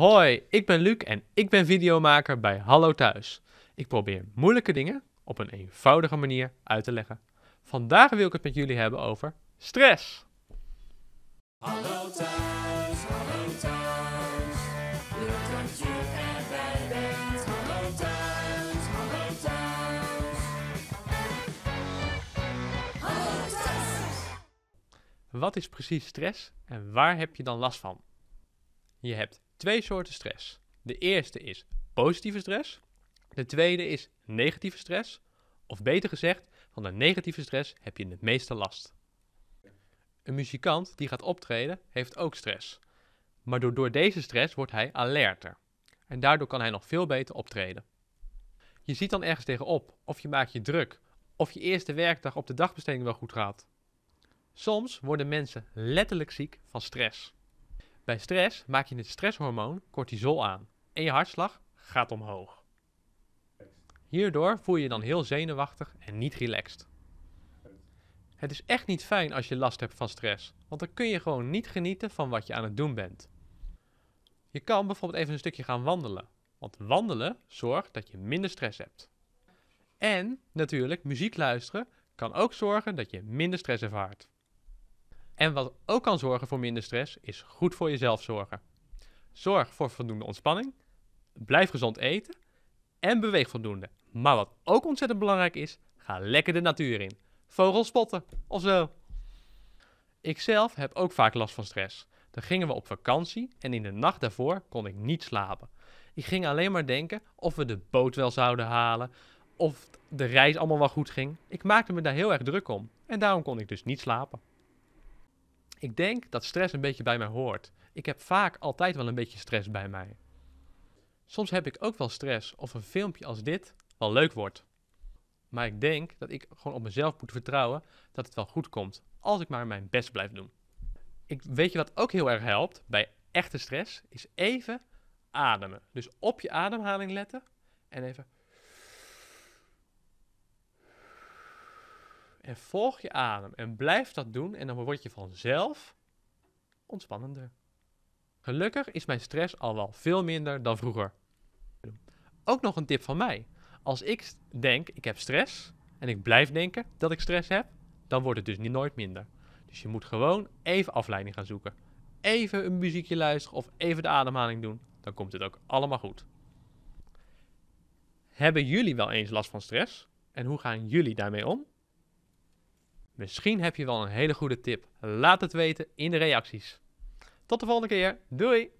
Hoi, ik ben Luc en ik ben videomaker bij Hallo Thuis. Ik probeer moeilijke dingen op een eenvoudige manier uit te leggen. Vandaag wil ik het met jullie hebben over stress. Hallo Thuis, Hallo Thuis. Leuk dat je erbij bent. Hallo Thuis. Hallo Thuis. Wat is precies stress en waar heb je dan last van? Je hebt twee soorten stress. De eerste is positieve stress. De tweede is negatieve stress. Of beter gezegd, van de negatieve stress heb je het meeste last. Een muzikant die gaat optreden heeft ook stress. Maar door, door deze stress wordt hij alerter. En daardoor kan hij nog veel beter optreden. Je ziet dan ergens tegenop, of je maakt je druk, of je eerste werkdag op de dagbesteding wel goed gaat. Soms worden mensen letterlijk ziek van stress. Bij stress maak je het stresshormoon cortisol aan en je hartslag gaat omhoog. Hierdoor voel je je dan heel zenuwachtig en niet relaxed. Het is echt niet fijn als je last hebt van stress, want dan kun je gewoon niet genieten van wat je aan het doen bent. Je kan bijvoorbeeld even een stukje gaan wandelen, want wandelen zorgt dat je minder stress hebt. En natuurlijk, muziek luisteren kan ook zorgen dat je minder stress ervaart. En wat ook kan zorgen voor minder stress, is goed voor jezelf zorgen. Zorg voor voldoende ontspanning, blijf gezond eten en beweeg voldoende. Maar wat ook ontzettend belangrijk is, ga lekker de natuur in. Vogels spotten of zo. Ikzelf heb ook vaak last van stress. Dan gingen we op vakantie en in de nacht daarvoor kon ik niet slapen. Ik ging alleen maar denken of we de boot wel zouden halen, of de reis allemaal wel goed ging. Ik maakte me daar heel erg druk om en daarom kon ik dus niet slapen. Ik denk dat stress een beetje bij mij hoort. Ik heb vaak altijd wel een beetje stress bij mij. Soms heb ik ook wel stress of een filmpje als dit wel leuk wordt. Maar ik denk dat ik gewoon op mezelf moet vertrouwen dat het wel goed komt. Als ik maar mijn best blijf doen. Ik, weet je wat ook heel erg helpt bij echte stress? Is even ademen. Dus op je ademhaling letten en even En volg je adem en blijf dat doen en dan word je vanzelf ontspannender. Gelukkig is mijn stress al wel veel minder dan vroeger. Ook nog een tip van mij. Als ik denk ik heb stress en ik blijf denken dat ik stress heb, dan wordt het dus niet nooit minder. Dus je moet gewoon even afleiding gaan zoeken. Even een muziekje luisteren of even de ademhaling doen. Dan komt het ook allemaal goed. Hebben jullie wel eens last van stress? En hoe gaan jullie daarmee om? Misschien heb je wel een hele goede tip. Laat het weten in de reacties. Tot de volgende keer. Doei!